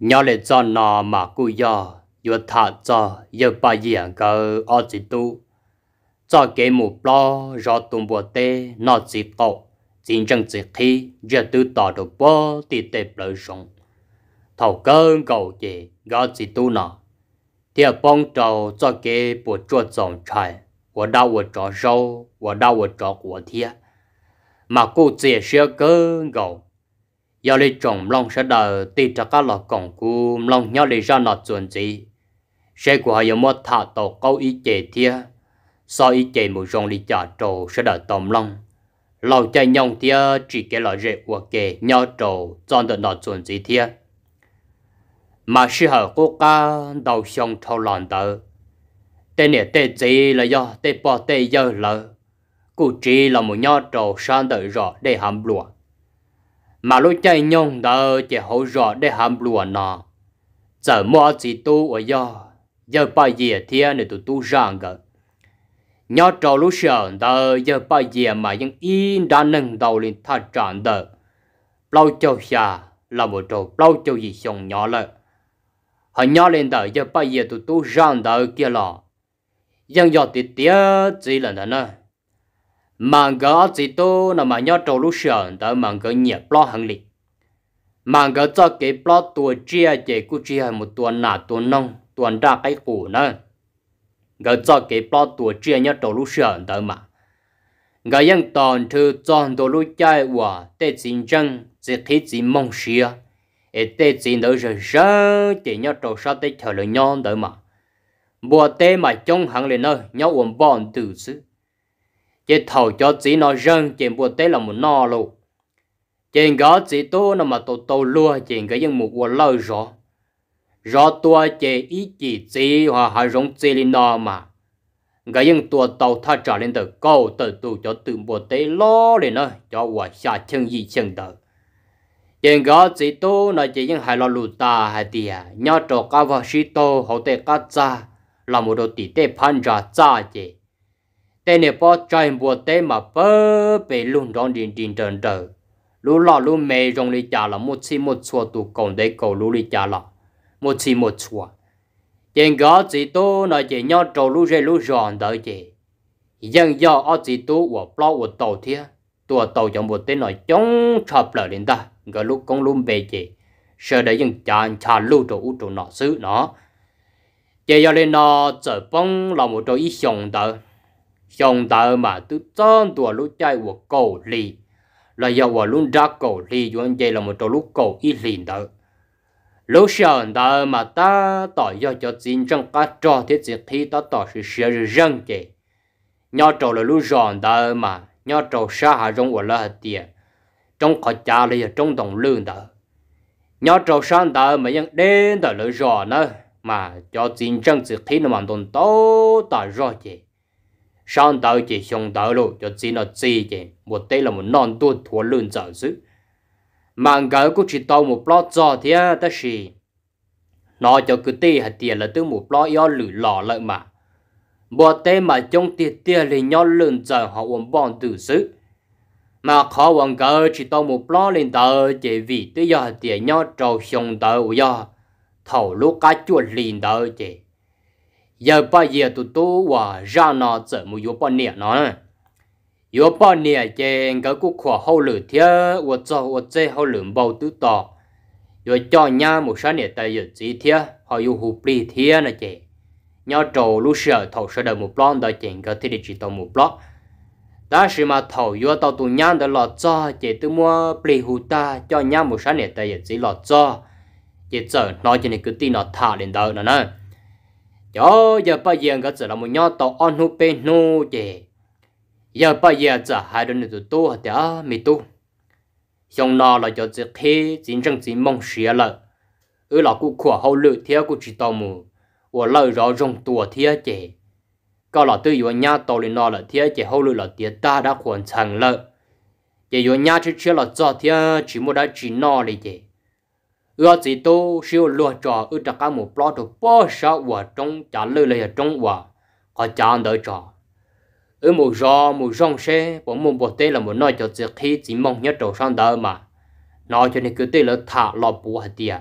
nhỏ lệ cho nó mà cú yo yo thả cho yo ba yên cơ ở chỉ tu cho cái mù lo rõ tùng bộ tê nó chỉ tổ chính chân chỉ khi giờ tư tỏ được bó thì tệ lợi sống thầu cơn cầu gì gõ chỉ tu nó thì à bông trầu cho cái bộ chua trồng trái của đau của trò râu của đau của trò của thiệt mà cô chỉ sửa cơ gầu giờ lì chồng long sẽ đờ tì cho các lọ cổng cú long nhau lì ra nọ chuẩn gì sẽ của họ yêu mua thả tổ câu ý chế thia sau ý chế một dòng lì trả trồ sẽ đờ tòm long lâu chạy nhau thia chỉ cái lọ rễ của kề nhớ trồ chọn được nọ chuẩn gì thia mà sự hở quốc ca đầu xong thâu lòn tờ tên nè tên gì là do tên bỏ tên giờ lờ cụ chỉ là một nhớ trồ sang đợi rõ để hàm lụa mà lúc chạy nhông đó chỉ hỗ trợ để hàm lúa nó giờ mua gì tu ở do giờ bao giờ thiên để tụi tu rằng cả nhớ trò lúc sợ đó giờ bao giờ mà những yên đang nâng đầu lên thắt tròn đó lâu châu xa là một trò lâu châu gì xong nhỏ lợ họ nhỏ lên đó giờ bao giờ tụi tu rằng đó kia là, dân dọ tít tía chỉ là nó mang cái gỡ chỉ đó là mà nhớ trâu lúc sáng tới mang cái nhẹ lo hằng lịch mang cái cho cái lo tua chia chỉ cú chia một tua nà tua nong tua ra cái củ nữa cái cho cái lo tua chia nhớ trâu lúc sáng tới mà cái yên toàn thư chọn đồ lúc chơi hòa tết chính chân chỉ thấy chỉ mong xia ở tết chính đó rồi rớ chỉ nhớ trâu sao tết thở lời nhon tới mà bùa tê mà trong hàng lên nơi nhau uống bòn từ xứ chỉ thầu cho chỉ nó răng chỉ bùa tế là một nọ lụ, chỉ có chỉ tu nó mà tu tu lua chỉ cái những một quần lâu rõ rõ tua chỉ ý chỉ chỉ hoặc hai giống chỉ lên nọ mà cái những tua tàu tha trở lên từ câu từ tu cho từ bộ tế lo lên nó cho quả xa chân gì chân đời chừng gó chỉ tu nó chỉ những hai lo lụt ta hai tìa, nhó cho cá vào sĩ tô hậu tê cá cha, là một đồ tỷ tê phan ra cha chê tên này bỏ chạy bùa tê mà bơ bể luôn đón đình đình trần trở lũ lọ lũ mê rong lì chả là một chi một chùa tụ cổng đấy cầu lũ lì chả là một chi một chùa trên gó chỉ tô nói chỉ nhau trầu lũ rê lũ giòn đỡ chỉ dân do ở chỉ tô của plau của tàu thia tụ tàu trong một tên nói chống chập lại đến ta gỡ lũ con lũ bề chỉ sợ để dân chàng chà lũ trầu u trầu nọ xứ nó chỉ do lên nó trở bông là một trầu ý sòng đỡ xong ta mà tôi chọn tuổi lúc chạy của cầu lì là giờ của luôn ra cầu lì cho anh chị là một trò lúc cầu ít lì đó lúc sau ta mà ta tỏ ra cho chính trong các trò thiết diện thì ta tỏ sự sự dân chị nhau trò là lúc giòn ta mà nhau trò xa hạ trong của là tiền trong khó cha là trong đồng lương đó nhau trò sang ta mà mà ยัง đến tới lúc giòn nữa mà cho chính trong sự thì nó mang tồn tốt ta rồi chị sáng tạo chỉ xong tạo lộ cho chỉ nó chỉ một tay là một non tuột thua lươn trở dữ mạng cũng chỉ tàu một plot giò thế ta xì nó cho cứ tê hạt tiền là từ một plot yo lử lò mà bộ tê mà trong tiền tiền thì nhau lươn trở họ uống bọn mà khó uống gỡ chỉ tàu một plot lên tờ chỉ vì tới giờ tiền nhau trầu xong tờ của thầu lúc cá chuột liền tờ chỉ giờ bây giờ tụi tôi và ra nó chở một yếu bao nè nó yếu bao nè trên cái cuộc khóa hậu lửa thế và cho và chế hậu lửa bao tứ tọ rồi cho nhà một số nè tại giờ chỉ thế họ yêu hụp đi thế nè chị nhau trầu lúc sợ thầu sợ được một lon đời chèn cái thiết để chỉ tàu một lon ta sự mà thầu yêu tàu tụi nhà đời lọt cho chị tự mua plei hụt ta cho nhà một số nè tại giờ chỉ lọt cho chị chở nói cho nên cứ tin nó thả đến đâu nó nè giờ giờ bây giờ các chỉ là một nhau tàu anh hùng bên nô chè giờ bây giờ chỉ hai đứa tụt tôi hả à mi tu xong nó là cho chỉ thấy chính trăng chính mong xía lợ ở là cụ khỏa hậu lự thía cụ chỉ tàu mù và lợi rồi rồng tua thía chè có là tự yếu nhà tàu lên nó là thía chè hậu lự là tía ta đã hoàn thành rồi, chè yếu nhà chỉ chỉ là cho thía chỉ một đã chỉ nó đi chè rồi chỉ tu siêu lùa trò ư trạc cả một lo được bao sợ và trong trả lời lời trong và có chán đỡ trò ư một giò một rong xe bốn mồm bộ tê là một nói cho chỉ khi chỉ mong nhất trầu sang đỡ mà nói cho nên cứ tê là thả lọ bùa hạt địa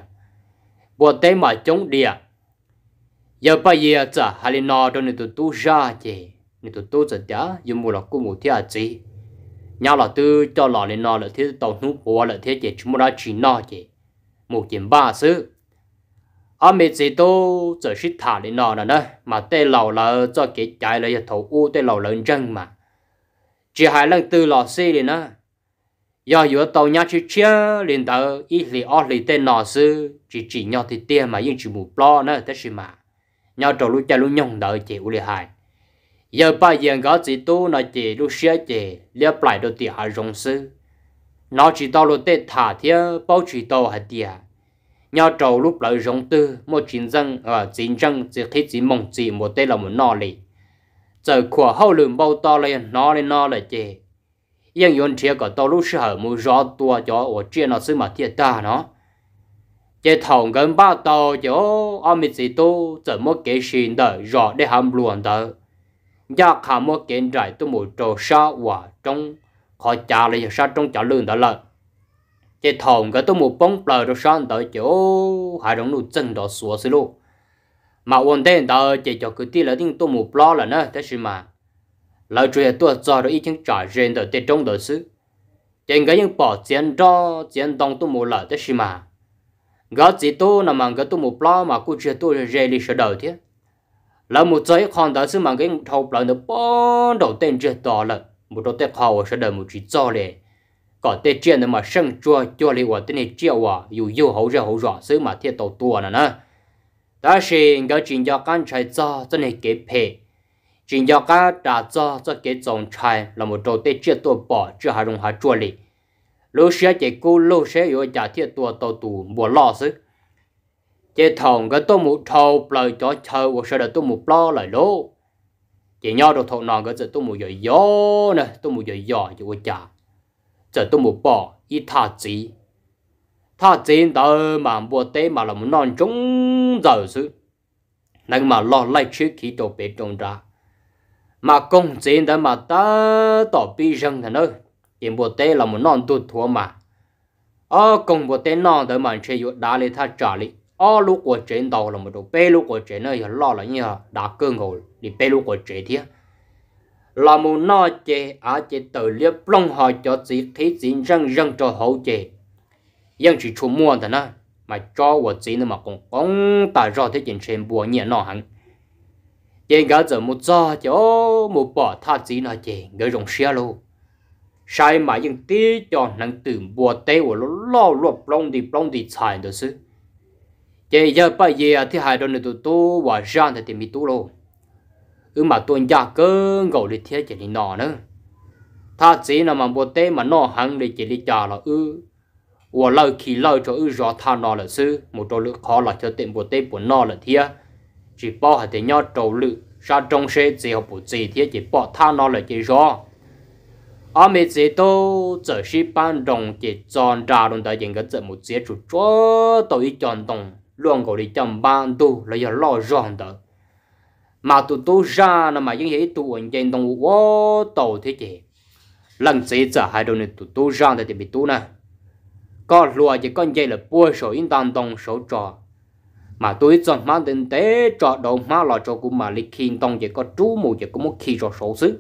bộ tê mà chống địa giờ bây giờ chả hà lên nọ cho nên tụi tu ra chè nên tụi tu chả chả dùng một là cô một thế à gì nhau là tư cho lọ lên nọ là thế tàu nút bùa là thế chè chúng ta chỉ nọ chè một chuyện ba xứ à mình gì tô giờ xích thả lên nọ nè mà tê lầu là cho cái trái là thầu u tê lầu lớn chân mà chỉ hai lần từ lò xì lên nè giờ vừa tàu nhá chứ chia liền tờ ít lì ở lì tên nọ sư chỉ chỉ nhau thì tiền mà nhưng chỉ một lo nữa thế gì mà nhau trầu lúc chơi lúc nhông đỡ chị u lì hài giờ ba giờ có gì tu nói chị lúc xia chị liếc lại đôi tiền hai rong sư nó chỉ đau lụt tê thả thia bao chỉ đau hạt địa nhau trâu lúc lợi giống tư một chiến dân ở chiến dân chỉ khi chỉ mong chỉ một tê là một nọ lì giờ của hậu lượng bao to lên nó lên nó lại chê nhưng yến thiệt cả tao lúc sợ mu gió tua gió ở trên nó xứ mà thiệt ta nó chế thòng gần ba tàu cho ông mình chỉ tu chỉ một cái xin đỡ gió để hàm luồn đỡ giá khả một cái trái tôi một trầu sao hòa trong họ trả lại sao trong trả lương đó là chế thòng cái tôi một bông bờ rồi sao tới chỗ hai đồng nụ chân đó xuống xí luôn mà ổn định đó chỉ cho cái tí là tiếng tôi một lo là nữa thế chứ mà lời chuyện tôi cho rồi ý chứng trả riêng đó để trong đó xứ trên cái những bỏ tiền đó tiền đồng tôi một là thế chứ mà gã chỉ tôi là mà cái tôi một lo mà cứ chuyện tôi rèn đi sửa đầu thế là một giấy còn đó xứ mà cái thầu lại nó bao đầu tiền chuyện đó rồi một đôi tay khâu sẽ đợi một chút gió lệ còn tê chia nữa mà sân chua cho lệ và tên này chia và dù yêu hầu ra hầu rõ sớm mà thiệt tàu tua nữa nè ta sẽ ngỡ chuyện cho con trai cho tên này kế phê chuyện cho cá đã cho cho kế dòng trai là một đôi tê chia tua bỏ chưa hà rung hà chua lệ lúc sẽ chỉ cô lúc sẽ yêu trả thiệt tua tàu tù mùa lo xứ chế thòng cái tôi một thầu lời cho chờ và sẽ đợi tôi một lo lại lỗ chỉ nhau đồ thọ nọ cái giờ tôi muốn giờ gió nè tôi muốn giờ gió chỉ có chả giờ tôi muốn bỏ ít thà chỉ thà chỉ đó mà bộ tế mà là muốn non chúng giờ sự nên mà lo lại trước khi đồ bể trồng ra mà công chỉ đó mà ta tỏ bi răng thằng ơi chỉ bộ tế là một non tu thua mà ở ờ, công bộ tế non đó mà chơi đá lên thà trả lý ở lúc của chuyện đầu là một đồ bê lúc của chuyện này lo là như đã cương ngồi đi bê lúc của chuyện thế là một nó chế à chế tự liếp long họ cho chỉ thế chỉ răng răng cho hậu chế nhưng chỉ chú mua thế nào mà cho vợ chỉ nữa mà còn cũng tại do thế chuyện chuyện bùa nhẹ nọ hẳn chế gã giờ một do cho một bỏ tha chỉ nó chế người rồng xe luôn sai mà những tí cho năng tưởng bùa tê của nó lo lộp long đi long đi xài được chứ chế giờ bây giờ thì hai đôi tụi tu và gian thì tìm mi tu luôn ừ mà tôi nhà cứ ngồi đi thế chỉ đi nọ nữa ta chỉ là mà bộ tế mà nọ hẳn để chỉ đi trả là ư và lâu khi lâu cho ư rõ tha nọ là sư một trâu lự khó là cho tìm bộ tế bộ nọ là thế chỉ bỏ hai tiền nhau trâu lự ra trong xe chỉ học bộ chỉ thế chỉ bỏ tha nọ là chỉ rõ ở mấy chế tô chỉ sĩ ban đồng chỉ chọn ra đồng đại diện cái chữ một chế chủ cho tôi chọn đồng luôn gọi đi chồng ban tu là giờ lo ròn đó mà tụ tu ra là mà những cái tụ anh trên đồng ô tổ thế chị lần sĩ trả hai đồ này tụ tu ra thì bị tu nè có lùa chỉ con dây là bua số in tan đồng số trò mà tôi chọn mang đến tế trò đầu má là trò của mà lịch khi đồng chỉ có chú mù chỉ có một khi trò số xứ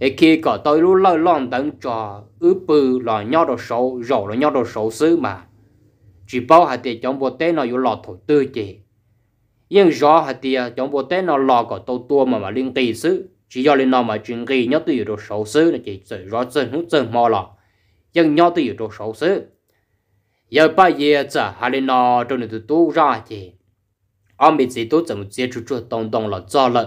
ấy khi có tôi lúc lâu lòng tận trò ứ bự là nhau đồ số rồi là nhau đồ số xứ mà chỉ bảo hạt tiền chống bộ tế nó yếu lọt thổ tư chỉ nhưng rõ hạt tiền chống bộ tế nó lọ có tô tua mà mà liên tỷ xứ chỉ do lên nó mà chuyện ghi nhớ từ đồ xấu xứ là chỉ sự rõ chân hút chân mò lọ nhưng nhớ từ đồ xấu xứ giờ ba giờ giờ hạt lên nó trong này tu ra chỉ ông bị gì tu chẳng chỉ chú chú đồng đồng là cho lợn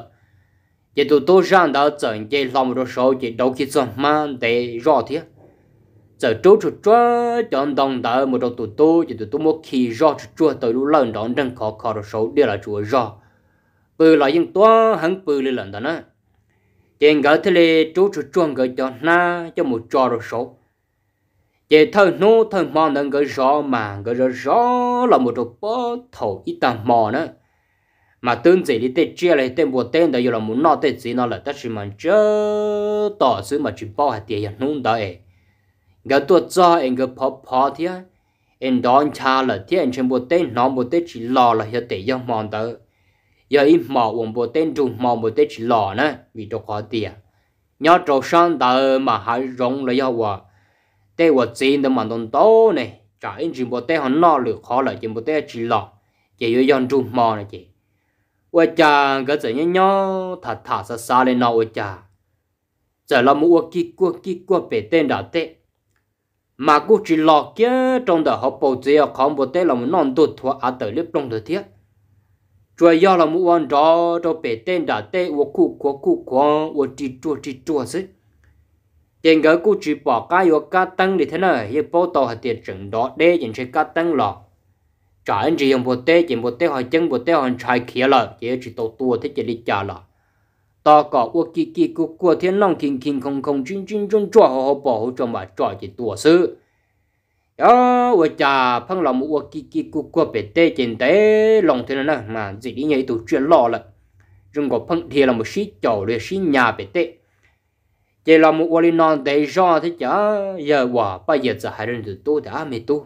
chỉ tu tu ra đó chẳng chỉ làm đồ xấu chỉ đâu khi chẳng mang để rõ thiệt giờ trâu chuột chúa chọn đồng tờ một đầu tụ tu chỉ tụ tu một khi do chuột chúa tới lúc lần đón đang khó khó được số đi là chúa do bự là những toa hắn bự lên lần đó nè chuyện gỡ thế lệ trâu chuột chúa gỡ cho na cho một trò được số chỉ thơ nô thơ mò nâng gỡ rõ mà gỡ rõ rõ là một đầu bó thầu ít tầm mò nữa mà tương gì đi tết chia lại tên bùa tên đây là muốn nó tết gì nó là tất sự mà chớ tỏ sự mà chỉ bao hạt tiền nung đấy gà tuột cho anh cứ phò phò thế, anh đón cha là thế anh chẳng biết tên nó biết tên chỉ lò là hiện tại giờ mòn tới giờ im mò uống biết tên trùng mò bộ tên chỉ lò nữa vì đâu khó tiền nhớ trâu sang tờ mà hay rong là do hòa tê hòa chín tờ mà đông tố này trả anh chỉ biết tên họ nó được khó là chỉ biết tên chỉ lò chỉ có dân trùng mò này chị ôi cha cái gì nhá nhó thà xa xa lên nó ôi cha giờ là mua kia qua kia qua bể tên đã thế? mà cô chỉ lo kia trong đời học bầu học không bầu tê là một non đột thua à tới lúc trong đời thiết chúa do là một quan đó cho bể tên đã tê ô cụ của cụ của ô chỉ chua chỉ chua chứ tiền gỡ cô chỉ bỏ cái ô cá tăng thì thế nào hiệp bầu tàu hạt tiền chừng đó để những cái cá tăng lọ trả anh chỉ dùng bầu tê chỉ bầu tê hỏi chân bầu tê hỏi trái kia là chỉ chỉ tàu tua thế chỉ đi trả lọ ta có quốc kỳ kỳ của của thiên long kinh kinh không không chuyên chuyên chuyên cho họ họ bảo họ cho mà cho chỉ tua sư đó vợ cha phân lòng một quốc kỳ kỳ của của bề tê trên tế lòng thế này mà gì đi nhảy tụ chuyện lo là rừng có phân thì là một sĩ chầu để sĩ nhà bề tê chỉ là một quốc non để do thế chả giờ quả bây giờ giờ hai lần từ tu đã mệt tu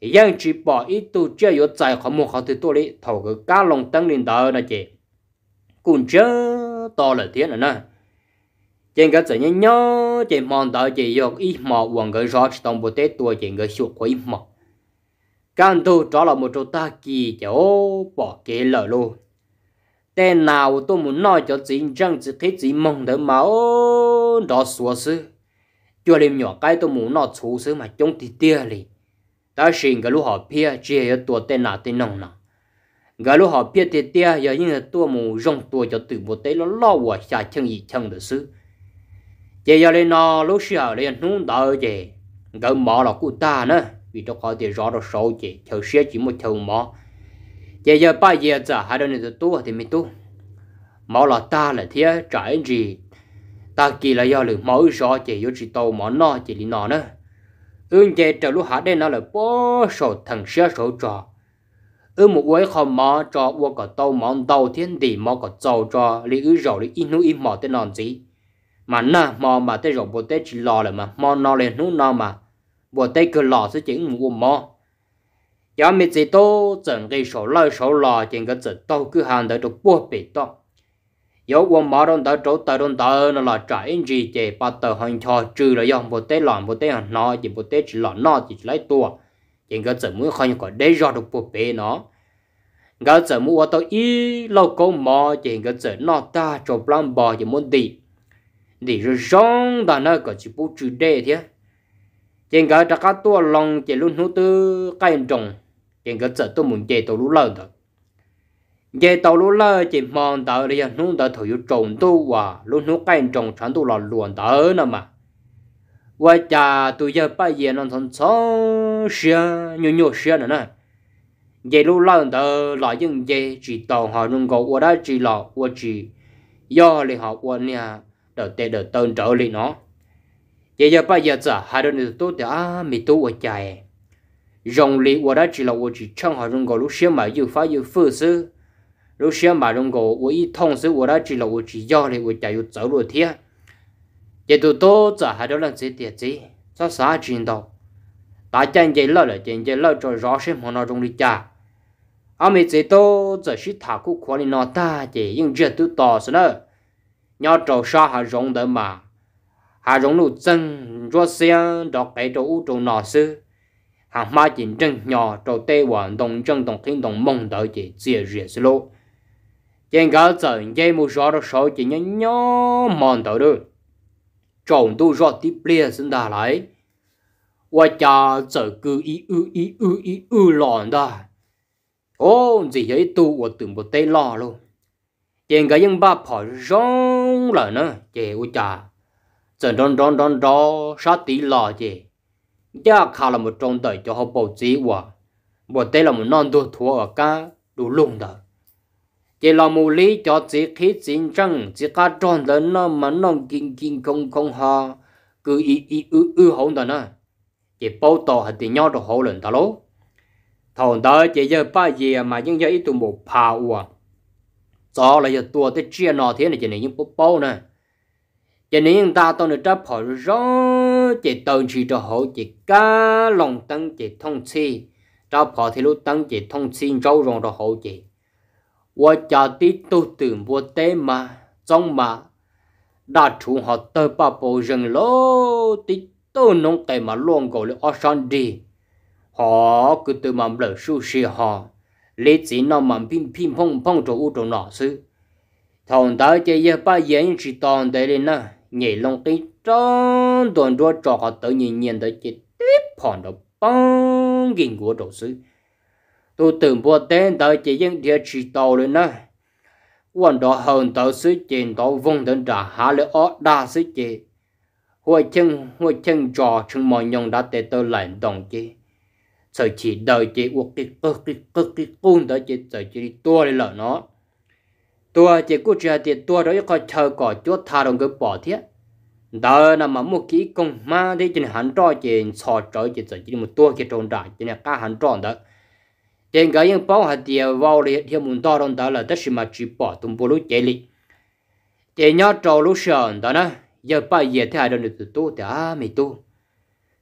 dân chỉ bỏ ít tu chơi yếu chạy khó một khó thứ tôi đi thầu cái cá lồng tăng lên đó là chị cũng chớ to là thế nữa trên cái chuyện nhớ nhớ trên mòn đó chị dọc ít mò quần cái rõ trong bộ tết tua chị cái sụp của ít mò càng tu đó là một chỗ ta kỳ chỗ bỏ cái lở luôn tên nào tôi muốn nói cho chị rằng chỉ thấy chị mong đỡ máu đó xua sư cho đêm nhỏ cái tôi muốn nói xú sư mà chúng thì tia liền ta xin cái lúc họ pia chia cho tua tên là tên nông nào cái lúc họ pia thì tia giờ như là tua mù rong tua cho từ một tế nó lo quả xả chân gì chân được xứ chỉ giờ lên nó lúc xưa lên nung đỡ chị cái mỏ là của ta nữa vì tôi có thể rõ được số chị chờ xe chỉ một chờ mỏ chỉ giờ ba giờ giờ hai đứa này tua thì mình tu mỏ là ta là thế trái gì ta kỳ là do lượng mỏ rõ chị vô chỉ tàu mỏ nó chỉ đi nó nữa ưng chế trở lúc hạ đây nó là bó sổ thằng xe sổ trò ư một quấy khó mò trò ua có tàu món tàu thiên tỷ mò có dầu trò lý ư rổ lý in nu in mò tên nòn gì mà nà mò mà tên rổ bộ tên chỉ lò là mà mò nó lên nu nó mà bộ tên cứ lò sẽ chỉ ngủ mò giờ mình chỉ tô chẳng cái sổ lời sổ lò chẳng cái chỉ tô cứ hàng tới được bố bì tông yếu quân mà đông tới chỗ tới đông tới nó là trả anh gì chỉ ba tờ hành cho trừ là dòng một tế lỏng một tế hành nó chỉ một tế chỉ là nó chỉ lấy tua chỉ cái sự muốn không có để ra được bộ bê nó cái sự muốn tôi ý lâu cố mà chỉ cái sự nó ta cho làm bò chỉ muốn đi đi rồi rong đàn nó có chỉ bút trừ đề thế chỉ cái đặc cá tua lòng chỉ luôn hữu tư cái trồng chỉ cái sự tôi muốn chỉ tôi luôn lợn được giờ tàu lúa lơ chỉ mong đợi là nung tờ thử trồng tu và lúc nung canh trồng sản tu là luồn tờ nè mà và cha tôi giờ bây giờ nó thằng sáu xe nhiều nhiều xe nữa nè giờ lúa lơ tờ là những giờ chỉ tàu họ nung cầu qua đó chỉ là qua chỉ do là họ qua nhà đầu tiên đầu tên trở lên nó giờ giờ bây giờ giờ hai đứa này tôi thì à tôi qua chạy rồng lì qua đó chỉ là qua chỉ chẳng họ nung cầu lúc xe mà vừa phá vừa phơi sư 如想把中国，我一同时我那只了我只要嘞，我就有走路贴，也都多着还都能这点子，这啥知道？大将军老了，将军老在热身忙那中的家，俺们这都这是他苦苦的那大姐，用这都打死了，要找啥还容得嘛？还容路真若想到该着乌中那事。hàng ma chiến tranh nhỏ trâu tây hoàn đồng chân tổng thiên tổng mong đợi chỉ chia rìa xí lô trên gỡ giờ dây mua gió đó số chỉ nhớ nhó mòn tàu đưa trộn tu gió tiếp lia xin đà lại và cha giờ cứ ý ư ý ư ý ư lòn đó ô gì vậy tu của từng một tay lo luôn trên cái những ba phỏ rong là nữa chè qua cha giờ đón đón đón đó sát tí lò chè cha khá là một trong đời cho họ bầu trí quả một tay là một non đua thua ở cá đủ lùng đó chỉ là mù lý cho chỉ khí chiến tranh chỉ cả tròn lớn nó mà nó kinh kinh không không ha, cứ y y ư ư hỗn đó nè chỉ bao to hạt thì nhau được hỗn lên đó lố thằng đó chỉ giờ ba gì à mà những giờ ít tụ một phao à cho là giờ tua tới chia nọ thế này chỉ này những bao bao nè chỉ này những ta tôi được chấp hỏi rõ chỉ tận chỉ cho hậu chỉ cá lòng tăng chỉ thông chi chấp hỏi thì lúc tăng chỉ thông chi rau rong đồ hậu chỉ 我家的都等我爹嘛，中嘛，đã chủ họ tơ bà bộ rừng lô, tí tơ nông tề mà luôn gọi là ở sân đi. Họ cứ tự mà lỡ su xì họ, lý chỉ nó mà phim phim phong phong trổ u trổ nọ sư. Thòng tới chơi giờ ba yến chỉ toàn lên nè, nhảy lông tí tròn toàn đua trò họ tự nhiên nhiên tới chỉ tiếp phòn đồ bông gìn của đồ sư tôi từng bộ tên tới chỉ dân địa chỉ tàu lên nè quan đó hơn tới sự kiện tàu vùng đến trả hạ lệ ở đa sự chị, hồi chân hồi chân trò chúng mọi nhân đã tới tới lại đồng chị, sợ chỉ đợi chị uống cái cực cái cực cái cung tới chị sợ chỉ đi tua lên lỡ nó tua chị cứ chờ thì tua đó có chờ có chút thà đồng cái bỏ thiết đó là mà một kỹ công ma thì chỉ hắn trò chị sò trời chị sợ chỉ một tua cái tròn trại chỉ là cả hắn tròn đó trên cái những bao hạt tiêu vào thì theo muốn đào hơn đó là tất sự mà chỉ bỏ tung bù lúc chạy li chạy nhau trâu lúc sờn đó nè giờ bao giờ thế hai đơn được từ tu thì à mày tu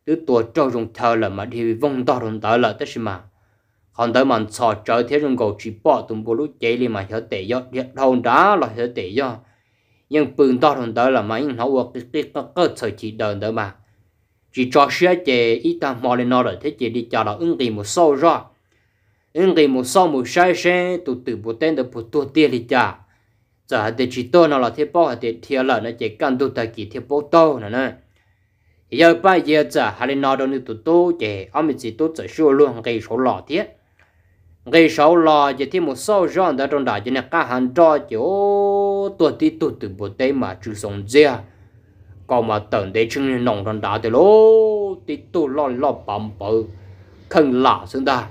từ tuổi trâu trồng thờ là mà thì vong đào hơn đó là tất sự mà còn tới mình xào trâu thế trồng cầu chỉ bỏ tung bù lúc chạy li mà theo tệ do thâu đó là hiểu tệ do nhưng bừng đào hơn đó là mà những hậu quả cái cái cái cơ sở chỉ đơn đó mà chỉ cho xe chạy ít ta mò lên nó rồi thế chỉ đi cho nó ứng tiền một sâu rồi nhưng cái một sau một sai sai tụ từ bộ tên được bộ tua tiền thì trả giờ để chỉ to nó là thế bao hạt tiền thiệt là nó chỉ cần tụ tài kỳ thế bao to nữa nè giờ bây giờ giờ hà lên nó đâu nữa tụ tụ chỉ ông mình chỉ tụ chỉ số luôn cái số lọ thiết cái số lọ chỉ thêm một số giòn đã trong đại cho nên cả hàng trò chỗ tụ tí tụ từ bộ tên mà chữ sống ra còn mà tận để chừng nòng trong đại thì lô tí tụ lo lọ bấm bự không lạ xứng đáng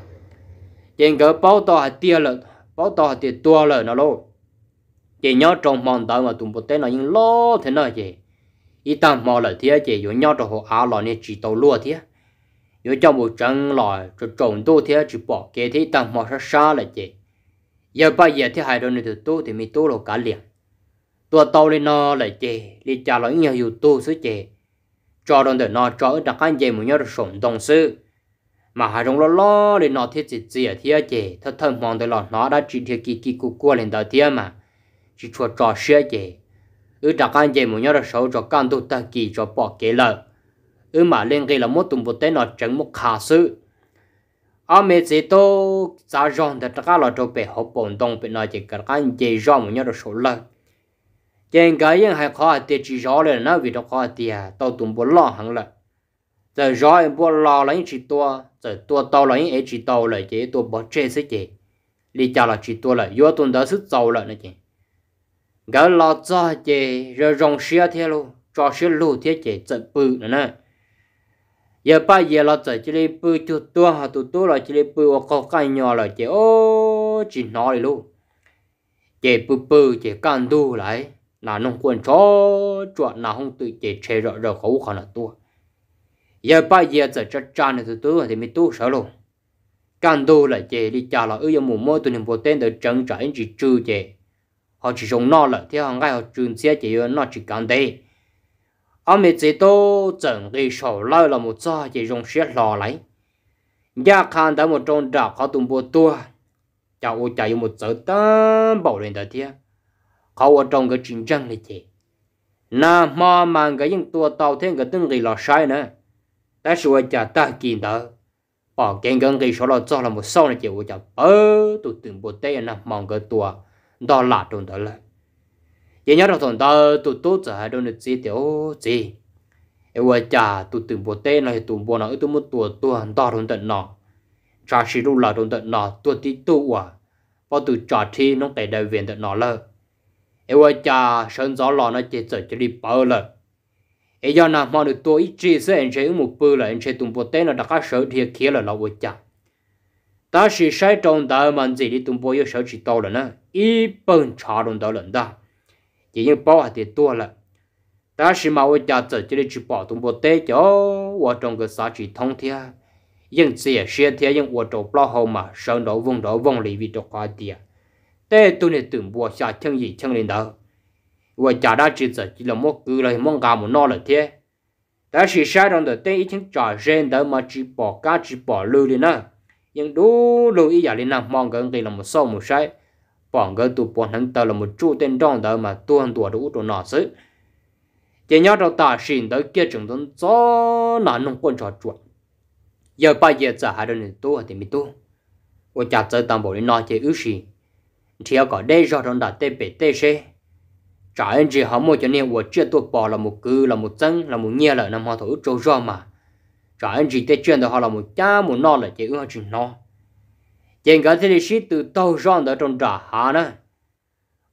chèn cỡ bao to hạt tia lợn bao to hạt tia tua lợn nó lô chị nhớ trong mòn tới mà tụm bột tê nó nhưng lo thế nào chứ, ý tạm mò lợn thế chứ, rồi nhớ trong hồ áo lợn này chỉ đầu lúa thế rồi trong một trận lợn rồi trồng đô thế chỉ bỏ kế thế tạm mò xa xa lại chị giờ bây giờ thế hai đôi này từ tu thì mình tu là cả liền tua tàu lên nó lại chị đi trả lợn nhiều dù tu sứ chị cho đơn đời nó cho ở đặc anh chị muốn nhớ được sống đồng sự mà hai rong lo lo để nó thiết chỉ chỉ ở thiết chỉ thật thân mong để lọ nó đã chỉ thiết kỳ kỳ cụ cua lên đầu thiết mà chỉ cho trò xe chỉ ư đặc anh chỉ muốn nhớ được xấu cho căn tu ta kỳ cho bỏ kế lợ ở mà lên cái là một tụng bộ tế nó chẳng một khả sự à mẹ chỉ tô giá rong thật các lọ cho bé hộp bổn đông bé nó chỉ cả anh chỉ rong muốn nhớ được xấu lợ trên cái những hai khó tiệt chỉ rõ lên nó vì đó khó tiệt tao tụng bộ lo hẳn lợ giờ gió em bỏ lo lấy chỉ tua giờ tua to lấy em chỉ tàu lại chế tua bỏ chê sẽ chế đi chào là chỉ tua lại vô tuần đó sức tàu lại này chế gỡ lo cho chế rồi rong xe thế luôn cho xe lu thế chế giờ bự nữa nè giờ ba giờ lo giờ chỉ đi bự chút tua hà tụ tua là chỉ đi bự hoặc có cái nhỏ là chế ô chỉ nói luôn chế bự bự chế can đu lại là nông quân cho chuyện là không tự chế chế rồi rồi khẩu khả là tua giờ ba giờ giờ cho cha này tụi tôi thì mới tu sợ luôn can đô là chè đi cha là ư giờ mùa mưa tụi mình vô tên để trấn trả anh chỉ trừ chè họ chỉ dùng nó là thì họ ngày họ trường xe chỉ nó chỉ cần đây ông mình chỉ tô chẳng đi sổ lại là một sao chỉ dùng xe lò lấy gia khan đã một trong đạo họ tụi vô tua cháu ô chạy một sợ tâm bảo lên đời thiệt họ ở trong cái chiến tranh này chè na mà mang cái những tua tàu thêm cái từng gì là sai nữa ta sửa chả ta kiện đó bỏ kiện gần cái số là cho là một sau này chịu chả bớ tụ từng bộ tê nè mong cái tua đó là trong đó là vậy nhớ là thằng ta tụ tốt giờ hai đôi nước gì tiểu gì ủa chả tụ từng bộ tê này tụ bộ nào tụ một tua tua đó trong tận nọ trả sử dụng là trong tận nọ tua tí tu à bỏ tụ trả thi nó tại đại viện tận nọ lơ ủa chả sơn gió lò nó chỉ sợ cho đi bớ lơ ấy giờ nào mà được tôi chỉ sẽ anh chơi một bữa là anh chơi tung bộ tên là đặc có sở thì kia là lâu quá ta chỉ sai trong đó mà chỉ đi tung bộ yêu sở chỉ to là nè ý bằng trả đồng đó lần đó chỉ như bảo hạt thì to là ta chỉ mà với cha chỉ đi chỉ bảo tung bộ tên cho và trong cái xã chỉ thông thiên nhưng chỉ xe thiên nhưng và trong bao hậu mà sơn đầu vùng đầu vùng lý vị trong khoa địa tế tôi nên tung bộ xa chân gì chân lên đó và chả đã chỉ giờ chỉ là một cứ là mong gà một nó là thế đã chỉ sai rằng được tên ý chính trò gen mà chỉ bỏ cá chỉ bỏ lưu đi nữa nhưng đủ lưu ý mong gần đây là một số một sai bỏ gần tụ bỏ hắn là một chú tên trong đó mà tuần tuổi đủ tụ nọ xứ chỉ nhớ đầu ta xin tới kia chúng tôi cho là nông quân trò chuột giờ bây giờ giờ hai đứa tu thì mình tu và chặt tới tạm bộ đi nói chỉ ước gì thì có đây do trong đã tê bể tê trả anh chị họ mua cho nên của chia tôi bỏ là một cứ là một chân là một nhia là nằm họ thổi trâu rau mà trả anh chị tết chuyện đó họ là một cha một no là chị ưa chị no chuyện cái thế thì từ tàu rau đó trong trả hà nữa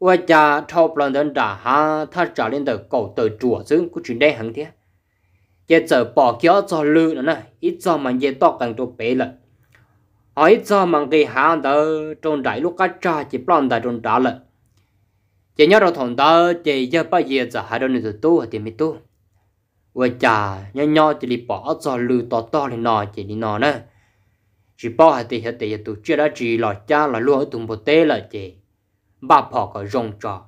và cha thâu lần đến trả hà tha trả lên từ cầu từ chùa xứ của chuyện đây hàng thế chế giờ bỏ kéo cho lư nữa nè ít cho mà chế to càng cho bể lại họ ít cho mà cái hà đó trong trại lúc cá cha chỉ plan tại trong trả lại chỉ nhớ rồi thằng đó chỉ nhớ bây giờ giờ hai đứa này rồi tu thì mới tu và chả nhớ nhớ chỉ đi bỏ cho lư to to lên nọ chỉ đi nọ nữa chỉ bỏ hai tỷ hai tỷ tụ chưa đã chỉ lo cha là luôn ở tụng bộ tế là chỉ ba bỏ có rong trò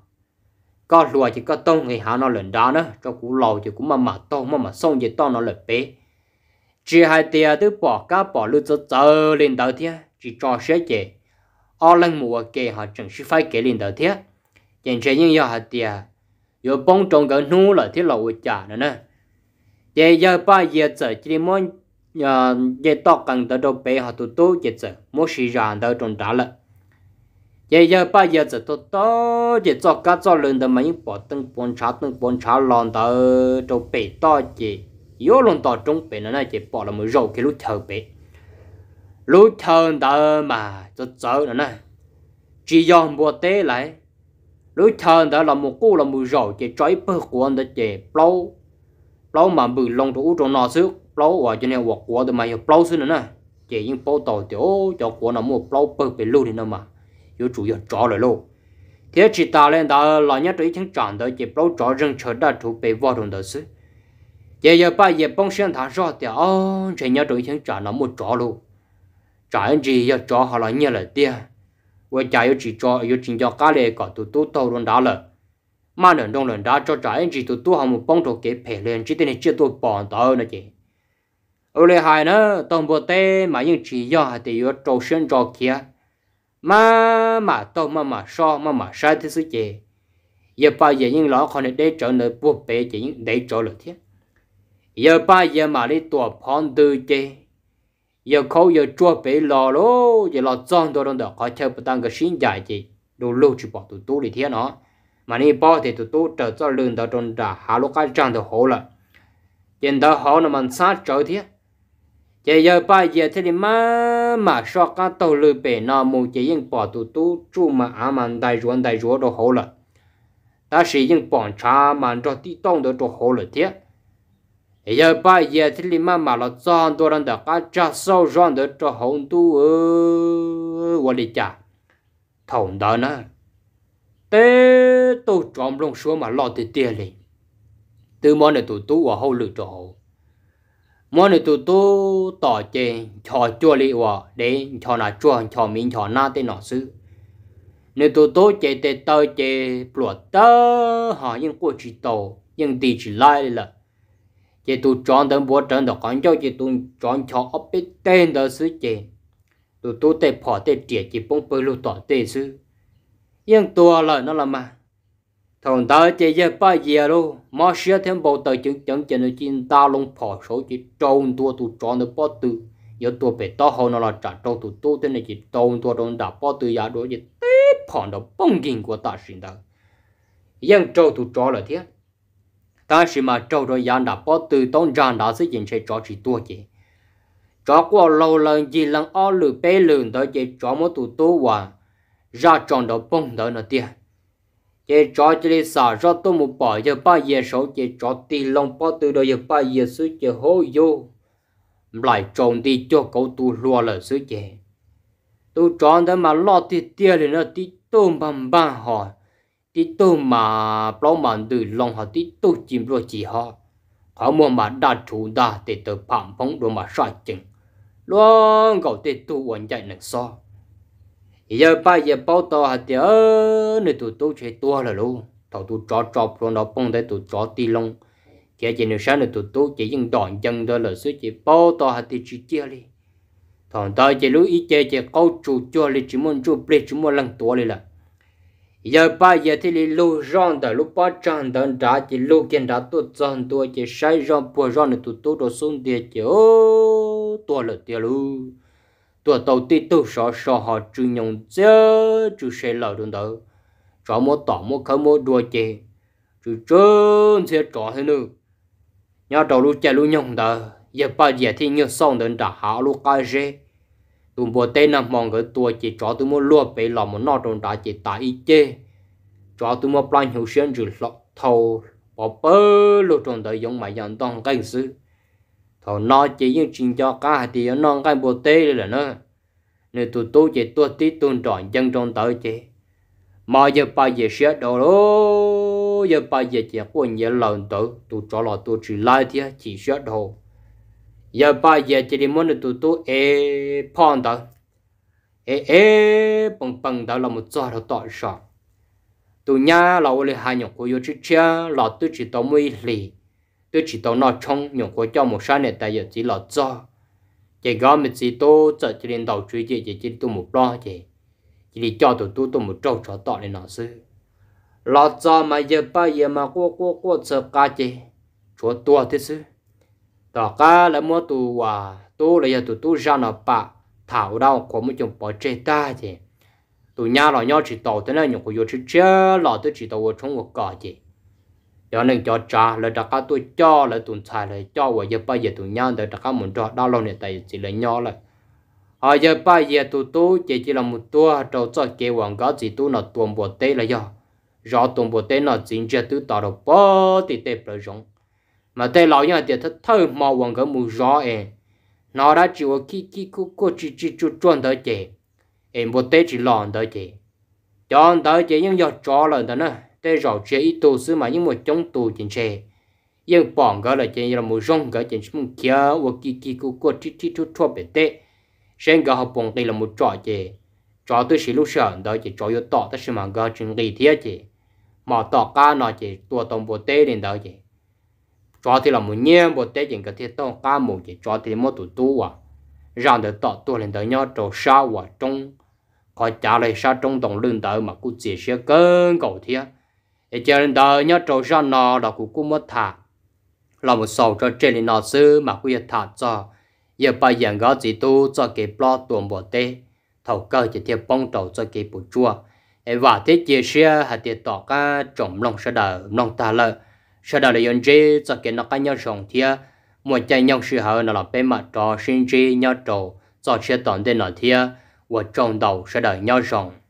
có lùa chỉ có tông người hà nó lên đó nữa cho cú lâu chỉ cũng mà mà to mà mà xong chỉ to nó lên bé chỉ hai tỷ tụ bỏ cá bỏ lư cho chờ lên đầu thế chỉ cho sẽ chỉ ở lần mùa kia họ chẳng phải kể lên đầu thế chẳng chế những giờ hạt tiề giờ bông trồng cái nu là thiết lộ trả nữa nè giờ giờ ba giờ giờ chỉ muốn giờ tóc cần tới đâu bé họ tụ tụ giờ giờ muốn xì ra tới trồng trả lại giờ giờ ba giờ giờ tụ tụ giờ cho cá cho lợn tới mấy bỏ từng bốn chả từng bốn chả lon tới đâu bé to chỉ yếu lon to trồng bé nữa nè chỉ bỏ là mới cái lúc thở bé lúc thở tới mà cho chớ nữa nè chỉ dòm bùa tế lại đối thân đó là một cô là mười rồi chỉ trái bờ của anh đó chỉ lâu lâu mà mười lòng thủ trong nó xước lâu và cho nên hoặc của tôi mà hiểu lâu xưa nữa nè chỉ những bao tàu tiểu cho của nó một lâu bờ bị lưu thì nó mà yếu chủ yếu trọ lại lâu thế chỉ ta lên đó là nhất trí chẳng chọn đó chỉ lâu trọ rừng chờ đã thủ bị vào trong đó xứ giờ giờ ba giờ bông sen thả rõ thì ông chỉ nhất trí chẳng chọn nó một trọ luôn trả anh gì giờ trọ họ là như là tiền 我家有只做有只叫家里搞都都讨论到了。mà nền đông nền đã cho trái anh chỉ tụ tụ hàm một bông đồ kế phải lên chỉ tên chỉ tụ bọn tao nữa chứ ở đây hai nữa tổng bộ tê mà những chỉ do hai tỷ yếu trâu sen trò kia mà mà tao mà mà so mà mà sai thế sự gì giờ ba giờ những lão con để trở nơi buộc bể chỉ để trở lại thế giờ ba giờ mà đi phong tư chơi giờ khâu giờ chua bể lò lô giờ lò tròn đồ đông đó có chơi bút đằng cái sinh giải gì đồ lô chỉ bỏ tụ tụ đi thế nó mà đi bỏ thì tụ tụ trở cho lương đó trong đã hà lô cái trang được hổ là hiện đó họ nó mình sát trở thế giờ giờ ba giờ thế thì mà mà so cái tàu lư bể nào mù chỉ yên bỏ tụ tụ chú mà à mà đại ruộng đại ruộng đồ hổ là ta sử dụng bọn cha mà cho đi đông đó đồ hổ là thế giờ ba giờ thì lima mà mà là chọn đồ lần đó cả cha sau chọn được cho hồng tu ơ và lì cha thòng đó nữa tế tu chọn luôn số mà lo thì tiền lì từ món này tôi tu và hậu lự cho hậu món này tu tu tỏ chê cho chua lì và để cho là chua cho mình cho na tên nó sư nếu tôi tu chê tê tơ chê bỏ tơ họ những cuộc chỉ tổ những tỷ chỉ lại rồi chỉ tu chọn đến bố trận đó còn cho chỉ tu chọn cho ấp bên tên đó sự chỉ tu tu tê bỏ tê trẻ chỉ bông bơi lu tỏ tê sư nhưng tua lời nó là mà thằng ta chỉ giờ ba giờ luôn mà sửa thêm bộ tờ chứng chứng chỉ nó chín ta luôn bỏ số chỉ trôn tua tu chọn được bao tử giờ tua bị to hơn nó là trả trâu tu tu thế này chỉ trôn tua trôn đã bao tử giá đối chỉ tê bỏ đó bông kinh của ta sinh đó nhưng trâu tu chọn là thiết ta chỉ mà trâu rồi yàn đã bỏ từ tông ràng đã sẽ dính sẽ cho chỉ tua chị cho qua lâu lần gì lần o lử bê lử đó chị một tụ tố ra tròn đó bông đó nó tia chị cho đi xả ra tôi một bỏ giờ ba giờ sáu chị cho tì lòng bỏ từ đó ba giờ sáu chị hô vô lại trồng đi cho cậu tu lùa lỡ sư chị tu tròn đó mà lo thì tia thì nó tí tôm bằng bằng hỏi tí tu mà bao mà từ lòng họ tí tu chìm rồi chỉ họ họ mua mà đa chủ đa để tự phạm phóng đồ mà sai chừng luôn cậu để tu hoàn chạy nâng so giờ ba giờ bao to hạt tía nơi tụi tôi chơi to là luôn thầu tụ chó chó rồi nó bông để tụi chó ti lông kia chỉ nếu sáng nơi tụ tu chỉ những đoạn chân đó là số chỉ bao to hạt tía chỉ chơi đi thằng ta chỉ lúc ít chơi chỉ câu chủ chơi lịch chỉ muốn chơi, ple chỉ muốn lăng tua đi là giờ ba giờ thì lì lô rong đó lô ba trăng đó đã chỉ lô kiện đã tu trăng tu chỉ sai rong bùa rong là tu tu đồ xuống địa chỉ ô tu là địa lu tu đầu tiên tu sợ sợ họ chữ nhung chớ chữ sẽ lỡ đúng đó cho mua tỏ mua khâu mua đồ chỉ chữ trơn sẽ trọ thế nữa nhà đầu lúc chạy lúc nhung đó giờ ba giờ thì nhiều xong đó đã hạ lô cái gì tụm bộ tên là mong cái tua chỉ cho tụm mua lúa bị lò một nọ trong đó chỉ tại ít chê cho tụm mua plan hiệu xuyên rồi lọ thầu bỏ bơ lúa trong đó giống mà dọn tông cái sự thầu nó chỉ những chuyện cho cả thì nó cái bộ tê là nó nên tụi tôi chỉ tua tí tuôn tròn dân trong tờ mà giờ bà giờ sẽ đồ giờ bà giờ chỉ quân giờ lần tử tụi cho là tụi chỉ lại thì chỉ sẽ đồ giờ ba giờ chỉ đi muốn tụ tụ ê phong đó ê ê bằng bằng đó là một chỗ đó tọt sọ tụ nhà là ô lê hai nhộng của yêu chữ chia là tôi chỉ tao mới lì tôi chỉ tao nó trong nhộng của cho một sáng này tại giờ chỉ là do chỉ có mình chỉ tô chợ chỉ lên đầu truy chỉ chỉ chỉ tụ một lo chỉ chỉ đi cho tụ tụ tụ một trâu chó tọt lên nó sư là do mà giờ ba giờ mà qua qua qua sợ cá chỉ chúa tua thế sư đó cả là mua tu à tu là giờ tu tu ra nó bạ thảo đâu có một chồng bỏ chết ta chứ tụi nhà là nhau chỉ tàu thế này những cái chuyện chơi là tôi chỉ tàu ở một cái chứ giờ nên cho cha là đặt cả tôi cho là tụi xài là cho và giờ bây giờ tụi nhà để đặt cả muốn cho đau lòng này tại chỉ là nhau là à giờ bây giờ tụi tôi chỉ chỉ là một tua trâu cho kế hoàng cá chỉ tôi là tuồng bộ tê là giờ rõ tuồng bộ tê là chính chế tôi tạo được bao thì tệ rồi giống mà tê lão nhà tiệt thật thơ mà quăng cái mù rõ em nó đã chịu kí kí cố cố chỉ chỉ chú chuẩn tới chị em bố tê chỉ lòn tới chị chọn tới chị nhưng giờ chó lần đó nữa tê rõ chị ít tù sư mà những một chống tù chính chị nhưng bọn cái là chị là mù rong cái chính mùng kia và kí kí cố cố chỉ chỉ chú chua bể tê sen cái học bọn đây là một trò chị trò tôi xí lúc sợ đó chị trò yếu tỏ tất sự mà cái chuyện gì thế chị mà tỏ ca nó chị tua tổng bố tê lên đó chị cho thì là một nhiên bộ tế chính cái thiết tông cá một chỉ cho thì một tụ tu à rằng để tọt tụ lên tới nhau trầu sao à trong có trả lời sao trong tổng lương tới mà cũng chỉ sẽ cơn cầu thiết để cho lên tới nhau trầu sao nó là cũng cũng mất thả là một sầu cho trên lên nó sư mà cũng thả cho giờ bây giờ gõ chỉ tu cho cái lo tuồng bộ tế thầu cơ chỉ thiết bông trầu cho cái bộ chua và thế chỉ sẻ hạt tiền tọt cả trồng lòng sẽ đời lòng ta lợi sau đó là yon chế cho cái nó cái nhau rồng thia một chạy nhau sự hở nó là bé mà trò sinh chế nhau trầu cho chế toàn tên nó thia và trọng đầu sau đó nhau rồng